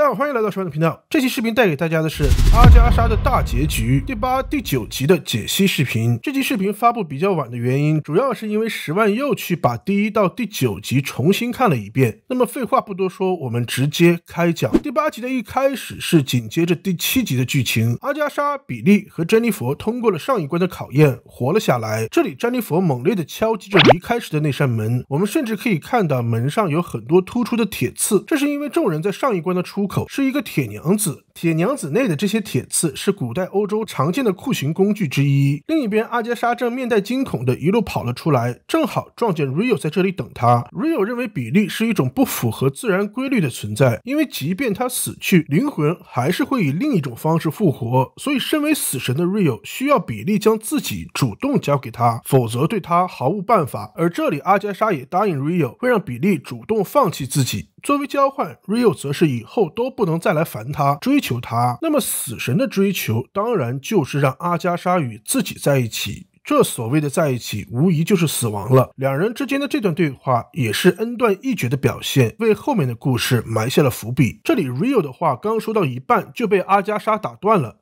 大家好，欢迎来到十万的频道。这期视频带给大家的是阿加莎的大结局第八、第九集的解析视频。这期视频发布比较晚的原因，主要是因为十万又去把第一到第九集重新看了一遍。那么废话不多说，我们直接开讲。第八集的一开始是紧接着第七集的剧情。阿加莎、比利和珍妮佛通过了上一关的考验，活了下来。这里珍妮佛猛烈地敲击着离开时的那扇门，我们甚至可以看到门上有很多突出的铁刺。这是因为众人在上一关的出口是一个铁娘子。铁娘子内的这些铁刺是古代欧洲常见的酷刑工具之一。另一边，阿加莎正面带惊恐的一路跑了出来，正好撞见 r i o 在这里等他。r i o 认为比利是一种不符合自然规律的存在，因为即便他死去，灵魂还是会以另一种方式复活。所以，身为死神的 r i o 需要比利将自己主动交给他，否则对他毫无办法。而这里，阿加莎也答应 r i o 会让比利主动放弃自己，作为交换 r i o 则是以后都不能再来烦他，追求。求他，那么死神的追求当然就是让阿加莎与自己在一起。这所谓的在一起，无疑就是死亡了。两人之间的这段对话也是恩断义绝的表现，为后面的故事埋下了伏笔。这里 Rio 的话刚说到一半就被阿加莎打断了。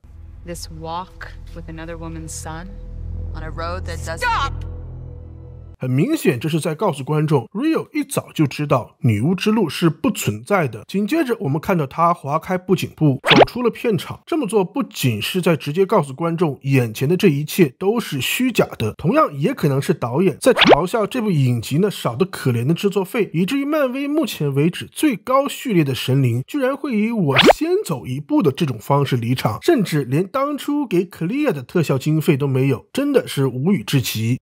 很明显，这是在告诉观众，RIO 一早就知道女巫之路是不存在的。紧接着，我们看到他划开布景布，走出了片场。这么做不仅是在直接告诉观众，眼前的这一切都是虚假的，同样也可能是导演在嘲笑这部影集呢少得可怜的制作费，以至于漫威目前为止最高序列的神灵，居然会以我先走一步的这种方式离场，甚至连当初给 c l i a 的特效经费都没有，真的是无语至极。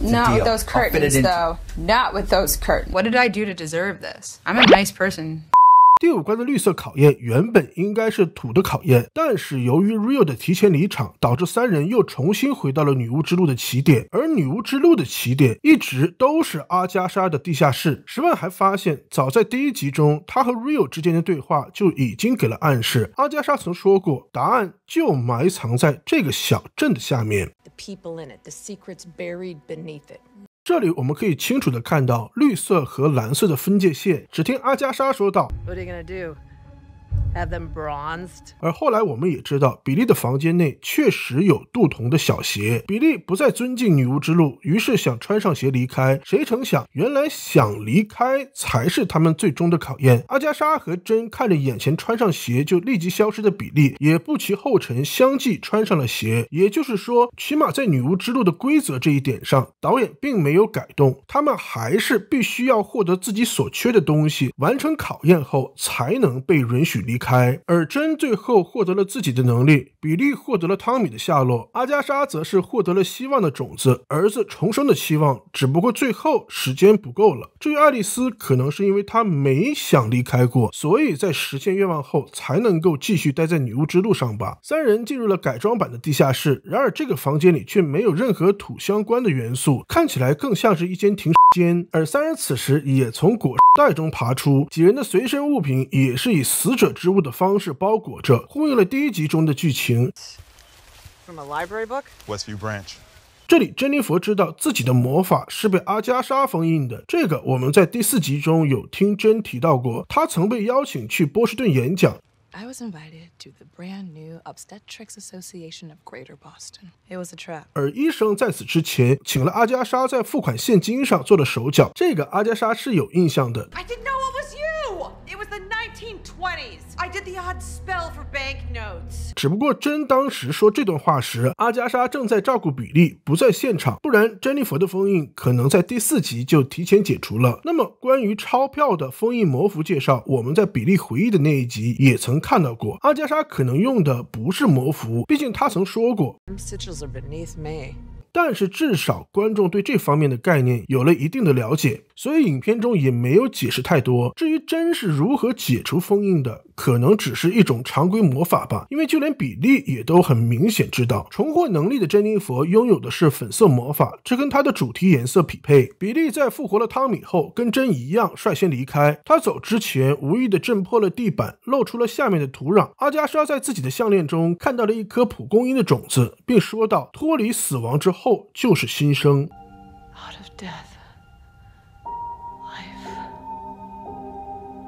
Not with those curtains, though. Not with those curtains. What did I do to deserve this? I'm a nice person. 第五关的绿色考验原本应该是土的考验，但是由于 Rio 的提前离场，导致三人又重新回到了女巫之路的起点。而女巫之路的起点一直都是阿加莎的地下室。石万还发现，早在第一集中，他和 Rio 之间的对话就已经给了暗示。阿加莎曾说过，答案就埋藏在这个小镇的下面。这里我们可以清楚的看到绿色和蓝色的分界线。只听阿加莎说道。have bronzed。them 而后来我们也知道，比利的房间内确实有杜童的小鞋。比利不再尊敬女巫之路，于是想穿上鞋离开。谁成想，原来想离开才是他们最终的考验。阿加莎和珍看着眼前穿上鞋就立即消失的比利，也不其后尘，相继穿上了鞋。也就是说，起码在女巫之路的规则这一点上，导演并没有改动。他们还是必须要获得自己所缺的东西，完成考验后才能被允许。离开，而真最后获得了自己的能力。比利获得了汤米的下落，阿加莎则是获得了希望的种子，儿子重生的期望，只不过最后时间不够了。至于爱丽丝，可能是因为她没想离开过，所以在实现愿望后才能够继续待在女巫之路上吧。三人进入了改装版的地下室，然而这个房间里却没有任何土相关的元素，看起来更像是一间停尸间。而三人此时也从裹尸袋中爬出，几人的随身物品也是以死者之物的方式包裹着，呼应了第一集中的剧情。from a library book w h a t v i e w branch 这里珍妮佛知道自己的魔法是被阿加莎封印的这个我们在第四集中有听真提到过她曾被邀请去波士顿演讲 i was invited to the brand new obstetrics association of greater boston it was a trap 而医生在此之前请了阿加莎在付款现金上做了手脚这个阿加莎是有印象的 i didn't know w t was 只不过真当时说这段话时，阿加莎正在照顾比利，不在现场，不然珍妮佛的封印可能在第四集就提前解除了。那么关于钞票的封印魔符介绍，我们在比利回忆的那一集也曾看到过。阿加莎可能用的不是魔符，毕竟她曾说过。但是至少观众对这方面的概念有了一定的了解。所以影片中也没有解释太多。至于真是如何解除封印的，可能只是一种常规魔法吧。因为就连比利也都很明显知道，重获能力的珍妮佛拥有的是粉色魔法，这跟她的主题颜色匹配。比利在复活了汤米后，跟真一样率先离开。他走之前无意的震破了地板，露出了下面的土壤。阿加莎在自己的项链中看到了一颗蒲公英的种子，并说道：“脱离死亡之后就是新生。”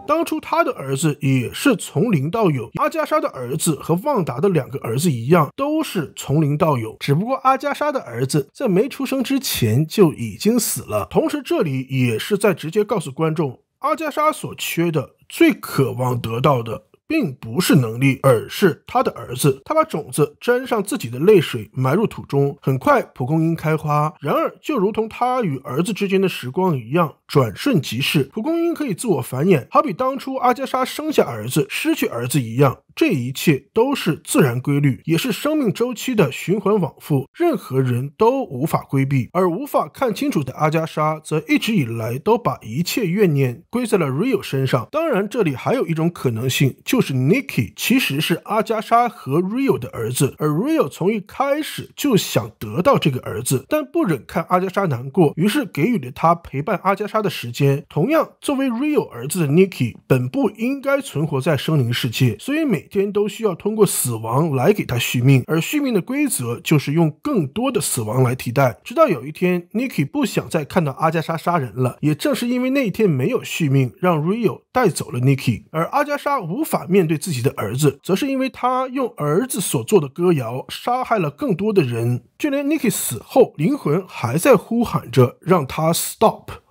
当初他的儿子也是从零到有。阿加莎的儿子和旺达的两个儿子一样，都是从零到有。只不过阿加莎的儿子在没出生之前就已经死了。同时，这里也是在直接告诉观众，阿加莎所缺的、最渴望得到的，并不是能力，而是他的儿子。他把种子沾上自己的泪水，埋入土中。很快，蒲公英开花。然而，就如同他与儿子之间的时光一样。转瞬即逝，蒲公英可以自我繁衍，好比当初阿加莎生下儿子，失去儿子一样，这一切都是自然规律，也是生命周期的循环往复，任何人都无法规避。而无法看清楚的阿加莎，则一直以来都把一切怨念归在了 Rio 身上。当然，这里还有一种可能性，就是 Nikki 其实是阿加莎和 Rio 的儿子，而 Rio 从一开始就想得到这个儿子，但不忍看阿加莎难过，于是给予了他陪伴阿加莎。的时间，同样作为 Real 儿子的 Nikki 本不应该存活在生灵世界，所以每天都需要通过死亡来给他续命。而续命的规则就是用更多的死亡来替代。直到有一天，Nikki 不想再看到阿加莎杀人了。也正是因为那一天没有续命，让 Real 带走了 Nikki。而阿加莎无法面对自己的儿子，则是因为他用儿子所做的歌谣杀害了更多的人。就连 n i c k i 死后，灵魂还在呼喊着让他 Stop。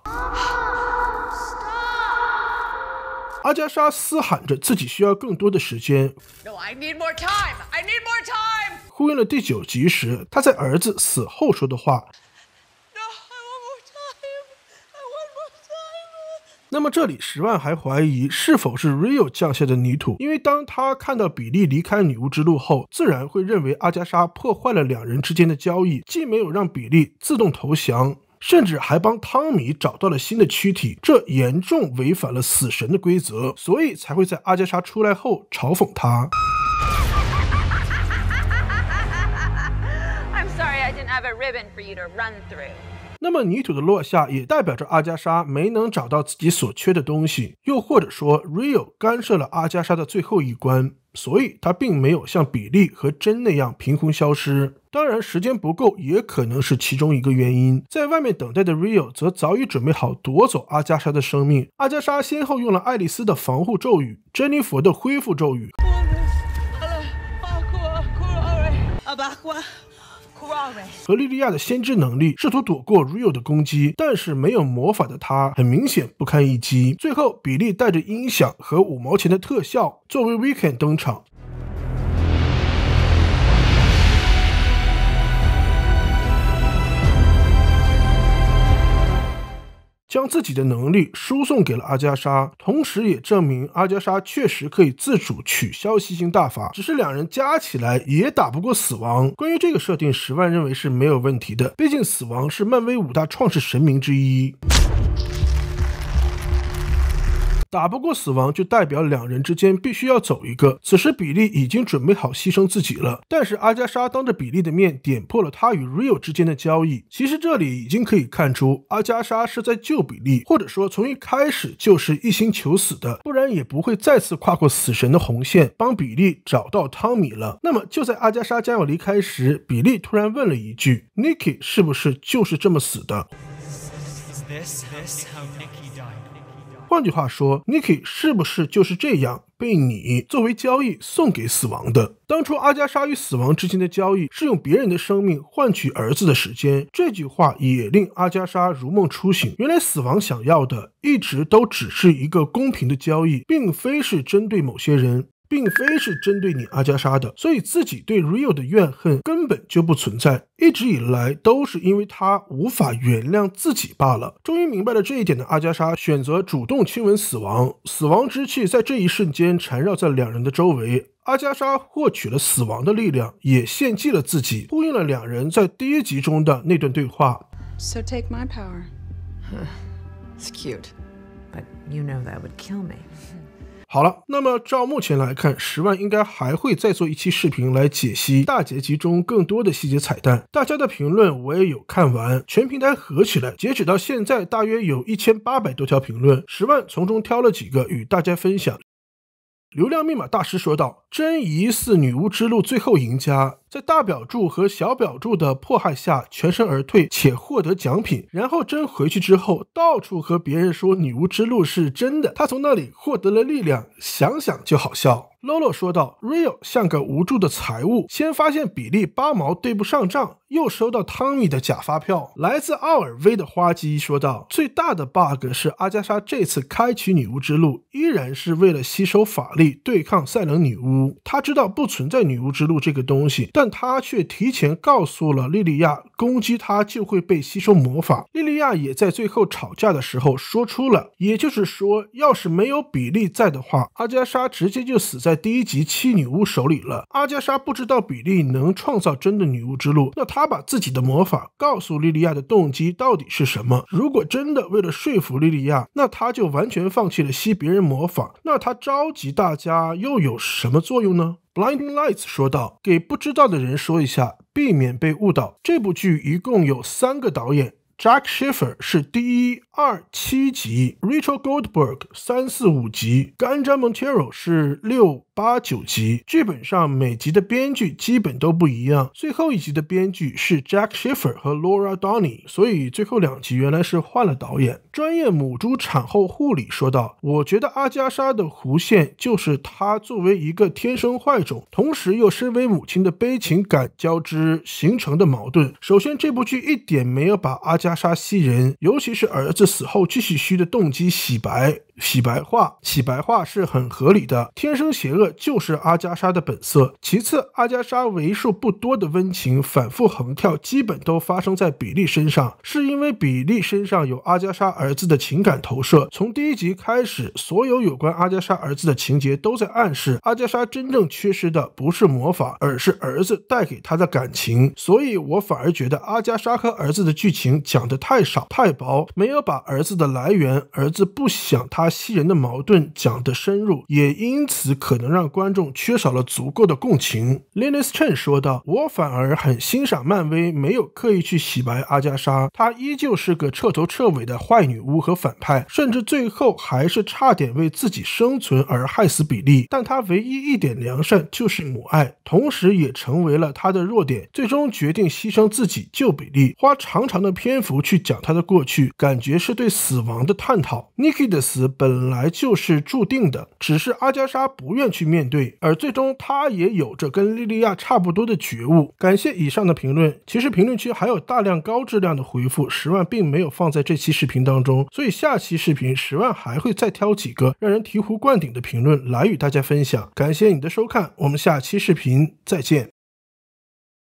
阿加莎嘶喊着自己需要更多的时间，No, need need more more I time. I time. 呼应了第九集时他在儿子死后说的话。那么这里十万还怀疑是否是 Rio 降下的泥土，因为当他看到比利离开女巫之路后，自然会认为阿加莎破坏了两人之间的交易，既没有让比利自动投降。甚至还帮汤米找到了新的躯体，这严重违反了死神的规则，所以才会在阿加莎出来后嘲讽他。那么泥土的落下也代表着阿加莎没能找到自己所缺的东西，又或者说 Rio 干涉了阿加莎的最后一关，所以她并没有像比利和真那样凭空消失。当然，时间不够也可能是其中一个原因。在外面等待的 Rio 则早已准备好夺走阿加莎的生命。阿加莎先后用了爱丽丝的防护咒语、珍妮佛的恢复咒语和莉莉亚的先知能力，试图躲过 Rio 的攻击。但是没有魔法的她，很明显不堪一击。最后，比利带着音响和五毛钱的特效作为 Weekend 登场。将自己的能力输送给了阿加莎，同时也证明阿加莎确实可以自主取消吸星大法。只是两人加起来也打不过死亡。关于这个设定，十万认为是没有问题的，毕竟死亡是漫威五大创世神明之一。打不过死亡，就代表两人之间必须要走一个。此时，比利已经准备好牺牲自己了，但是阿加莎当着比利的面点破了他与 Rio 之间的交易。其实，这里已经可以看出，阿加莎是在救比利，或者说从一开始就是一心求死的，不然也不会再次跨过死神的红线，帮比利找到汤米了。那么，就在阿加莎将要离开时，比利突然问了一句：“Nikki 是不是就是这么死的？”换句话说 n i k i 是不是就是这样被你作为交易送给死亡的？当初阿加莎与死亡之间的交易是用别人的生命换取儿子的时间。这句话也令阿加莎如梦初醒，原来死亡想要的一直都只是一个公平的交易，并非是针对某些人。并非是针对你阿加莎的，所以自己对 r i o 的怨恨根本就不存在，一直以来都是因为他无法原谅自己罢了。终于明白了这一点的阿加莎选择主动亲吻死亡，死亡之气在这一瞬间缠绕在两人的周围，阿加莎获取了死亡的力量，也献祭了自己，呼应了两人在第一集中的那段对话。So take my power. It's cute, but you know that would kill me. 好了，那么照目前来看，十万应该还会再做一期视频来解析大结局中更多的细节彩蛋。大家的评论我也有看完，全平台合起来，截止到现在大约有一千八百多条评论，十万从中挑了几个与大家分享。流量密码大师说道：“真疑似女巫之路最后赢家，在大表柱和小表柱的迫害下全身而退，且获得奖品。然后真回去之后，到处和别人说女巫之路是真的，他从那里获得了力量。想想就好笑。” Lolo 说道：“Rio 像个无助的财务，先发现比利八毛对不上账，又收到汤米的假发票。”来自奥尔威的花基说道：“最大的 bug 是阿加莎这次开启女巫之路，依然是为了吸收法力对抗赛冷女巫。她知道不存在女巫之路这个东西，但她却提前告诉了莉莉亚，攻击她就会被吸收魔法。莉莉亚也在最后吵架的时候说出了，也就是说，要是没有比利在的话，阿加莎直接就死在。”在第一集七女巫手里了。阿加莎不知道比利能创造真的女巫之路，那他把自己的魔法告诉莉莉亚的动机到底是什么？如果真的为了说服莉莉亚，那他就完全放弃了吸别人魔法，那他召集大家又有什么作用呢？Blinding Lights 说道：“给不知道的人说一下，避免被误导。”这部剧一共有三个导演。Jack s h i f f e r 是第一二七集，Rachel Goldberg 三四五集，Ganjam o n t e r o 是六八九集。剧本上每集的编剧基本都不一样，最后一集的编剧是 Jack s h i f f e r 和 Laura Donny，所以最后两集原来是换了导演。专业母猪产后护理说道：“我觉得阿加莎的弧线就是她作为一个天生坏种，同时又身为母亲的悲情感交织形成的矛盾。首先，这部剧一点没有把阿加。”杀西人，尤其是儿子死后继续虚的动机洗白。洗白化，洗白化是很合理的。天生邪恶就是阿加莎的本色。其次，阿加莎为数不多的温情反复横跳，基本都发生在比利身上，是因为比利身上有阿加莎儿子的情感投射。从第一集开始，所有有关阿加莎儿子的情节都在暗示，阿加莎真正缺失的不是魔法，而是儿子带给她的感情。所以，我反而觉得阿加莎和儿子的剧情讲的太少太薄，没有把儿子的来源、儿子不想他。阿西人的矛盾讲得深入，也因此可能让观众缺少了足够的共情。Linus Chen 说道：“我反而很欣赏漫威没有刻意去洗白阿加莎，她依旧是个彻头彻尾的坏女巫和反派，甚至最后还是差点为自己生存而害死比利。但她唯一一点良善就是母爱，同时也成为了她的弱点，最终决定牺牲自己救比利。花长长的篇幅去讲她的过去，感觉是对死亡的探讨。n i k i 的死。”本来就是注定的，只是阿加莎不愿去面对，而最终她也有着跟莉莉亚差不多的觉悟。感谢以上的评论，其实评论区还有大量高质量的回复，十万并没有放在这期视频当中，所以下期视频十万还会再挑几个让人醍醐灌顶的评论来与大家分享。感谢你的收看，我们下期视频再见。